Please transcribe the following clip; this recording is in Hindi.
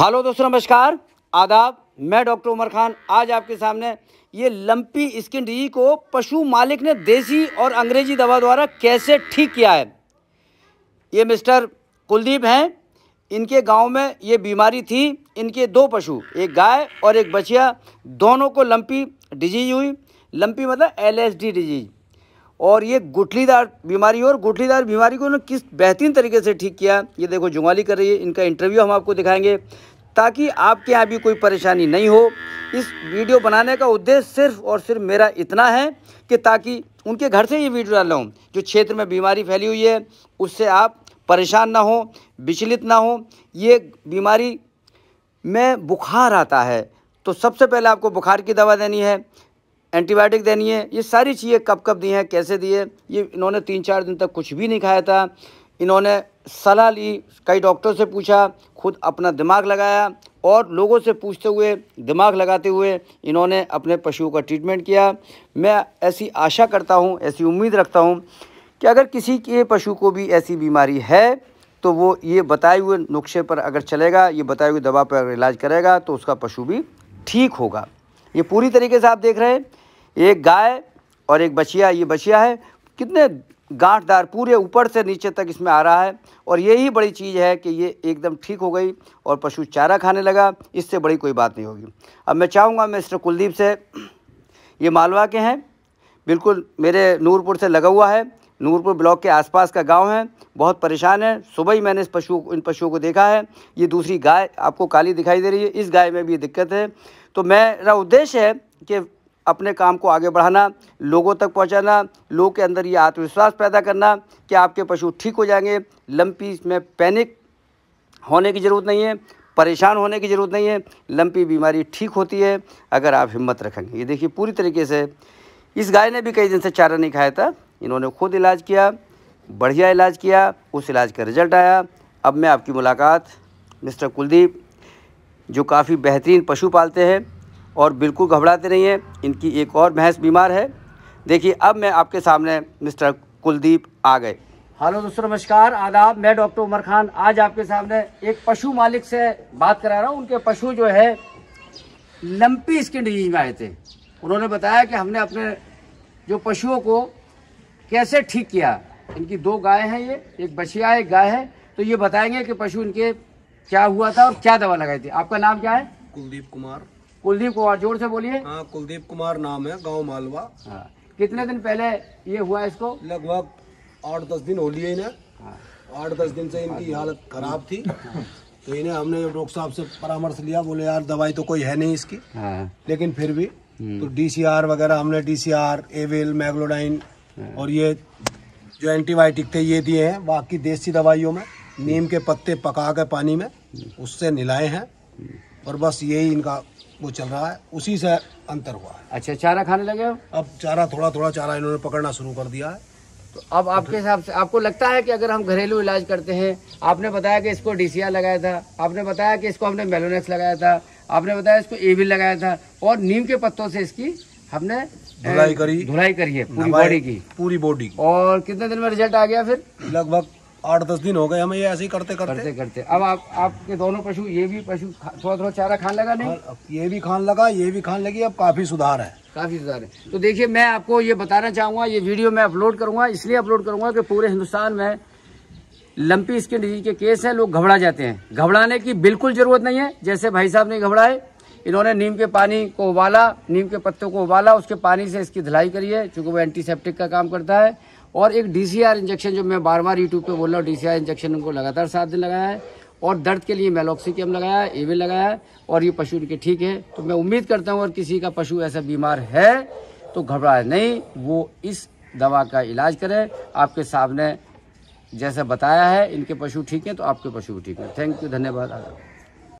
हेलो दोस्तों नमस्कार आदाब मैं डॉक्टर उमर खान आज आपके सामने ये लंपी स्किन डिजीज को पशु मालिक ने देसी और अंग्रेजी दवा द्वारा कैसे ठीक किया है ये मिस्टर कुलदीप हैं इनके गांव में ये बीमारी थी इनके दो पशु एक गाय और एक बछिया दोनों को लंपी डिजीज हुई लंपी मतलब एलएसडी डिजीज और ये गुठलीदार बीमारी और गुठलीदार बीमारी को उन्होंने किस बेहतरीन तरीके से ठीक किया ये देखो जुंगाली कर रही है इनका इंटरव्यू हम आपको दिखाएंगे ताकि आपके यहाँ भी कोई परेशानी नहीं हो इस वीडियो बनाने का उद्देश्य सिर्फ और सिर्फ मेरा इतना है कि ताकि उनके घर से ये वीडियो डाल लूँ जो क्षेत्र में बीमारी फैली हुई है उससे आप परेशान ना हो विचलित ना हो ये बीमारी में बुखार आता है तो सबसे पहले आपको बुखार की दवा देनी है एंटीबायोटिक देनी है ये सारी चीज़ें कब कब दी हैं कैसे दिए ये इन्होंने तीन चार दिन तक कुछ भी नहीं खाया था इन्होंने सलाह ली कई डॉक्टर से पूछा खुद अपना दिमाग लगाया और लोगों से पूछते हुए दिमाग लगाते हुए इन्होंने अपने पशुओं का ट्रीटमेंट किया मैं ऐसी आशा करता हूँ ऐसी उम्मीद रखता हूँ कि अगर किसी के पशु को भी ऐसी बीमारी है तो वो ये बताए हुए नुस्खे पर अगर चलेगा ये बताए हुए दवा पर इलाज करेगा तो उसका पशु भी ठीक होगा ये पूरी तरीके से आप देख रहे हैं एक गाय और एक बछिया ये बछिया है कितने गांठदार पूरे ऊपर से नीचे तक इसमें आ रहा है और यही बड़ी चीज़ है कि ये एकदम ठीक हो गई और पशु चारा खाने लगा इससे बड़ी कोई बात नहीं होगी अब मैं चाहूँगा मिस्टर कुलदीप से ये मालवा के हैं बिल्कुल मेरे नूरपुर से लगा हुआ है नूरपुर ब्लॉक के आसपास का गांव है बहुत परेशान है सुबह ही मैंने इस पशु इन पशुओं को देखा है ये दूसरी गाय आपको काली दिखाई दे रही है इस गाय में भी ये दिक्कत है तो मेरा उद्देश्य है कि अपने काम को आगे बढ़ाना लोगों तक पहुंचाना लोगों के अंदर ये आत्मविश्वास पैदा करना कि आपके पशु ठीक हो जाएंगे लंपी में पैनिक होने की ज़रूरत नहीं है परेशान होने की ज़रूरत नहीं है लंपी बीमारी ठीक होती है अगर आप हिम्मत रखेंगे ये देखिए पूरी तरीके से इस गाय ने भी कई दिन से चारा नहीं खाया था इन्होंने खुद इलाज किया बढ़िया इलाज किया उस इलाज का रिजल्ट आया अब मैं आपकी मुलाकात मिस्टर कुलदीप जो काफ़ी बेहतरीन पशु पालते हैं और बिल्कुल घबराते नहीं हैं इनकी एक और भैंस बीमार है देखिए अब मैं आपके सामने मिस्टर कुलदीप आ गए हेलो दोस्तों नमस्कार आदाब मैं डॉक्टर उमर खान आज आपके सामने एक पशु मालिक से बात करा रहा हूँ उनके पशु जो है लंपी स्किन डिजीज में आए थे उन्होंने बताया कि हमने अपने जो पशुओं को कैसे ठीक किया इनकी दो गाय हैं ये एक बछिया एक गाय है तो ये बताएंगे कि पशु इनके क्या हुआ था और क्या दवा लगाई थी आपका नाम क्या है कुलदीप कुमार कुलदीप कुमार जोर से बोलिए हाँ कुलदीप कुमार नाम है गाँव मालवा हाँ कितने दिन पहले ये हुआ इसको लगभग आठ दस दिन हो लिए इन्हें हाँ। आठ दस दिन से इनकी हालत खराब थी हाँ। तो इन्हें हमने डॉक्टर साहब से परामर्श लिया बोले यार दवाई तो कोई है नहीं इसकी हाँ। लेकिन फिर भी हम्म। तो डीसीआर वगैरह हमने डीसीआर एवेल मैग्लोडाइन और ये जो एंटीबायोटिक थे ये दिए हैं बाकी देसी दवाइयों में नीम के पत्ते पका के पानी में हम्म। उससे निलाए हैं हम्म। और बस यही इनका वो चल रहा है उसी से अंतर हुआ है अच्छा चारा खाने लगे हो अब चारा थोड़ा थोड़ा चारा इन्होंने पकड़ना शुरू कर दिया है तो अब आपके हिसाब से आपको लगता है कि अगर हम घरेलू इलाज करते हैं आपने बताया कि इसको डीसीआर लगाया था आपने बताया कि इसको हमने मेलोनेक्स लगाया था आपने बताया इसको ए लगाया था और नीम के पत्तों से इसकी हमने धुलाई करी धुलाई करी है पूरी बॉडी की पूरी बॉडी और कितने दिन में रिजल्ट आ गया फिर लगभग आठ दस दिन हो गए हमें ये ऐसे ही करते करते करते करते अब आप आपके दोनों पशु ये भी पशु थोड़ा थोड़ा चारा खान लगा नहीं हाँ, ये भी खान लगा ये भी खान लगी अब काफी सुधार है काफी सुधार है तो देखिए मैं आपको ये बताना चाहूंगा ये वीडियो मैं अपलोड करूंगा इसलिए अपलोड करूंगा कि पूरे हिंदुस्तान में लंपी स्किन डिजीज के केस है लोग घबरा जाते हैं घबराने की बिल्कुल जरूरत नहीं है जैसे भाई साहब ने घबराए इन्होंने नीम के पानी को उबाला नीम के पत्तों को उबाला उसके पानी से इसकी धलाई करी है चूंकि वो एंटीसेप्टिक का काम करता है और एक डीसीआर इंजेक्शन जो मैं बार बार यूट्यूब पे बोल रहा हूँ डी इंजेक्शन उनको लगातार सात दिन लगाया है और दर्द के लिए मेलोक्सिकम लगाया है एवे लगाया है और ये पशु उनके ठीक है तो मैं उम्मीद करता हूँ अगर किसी का पशु ऐसा बीमार है तो घबराए नहीं वो इस दवा का इलाज करें आपके सामने जैसे बताया है इनके पशु ठीक हैं तो आपके पशु भी ठीक हैं थैंक यू धन्यवाद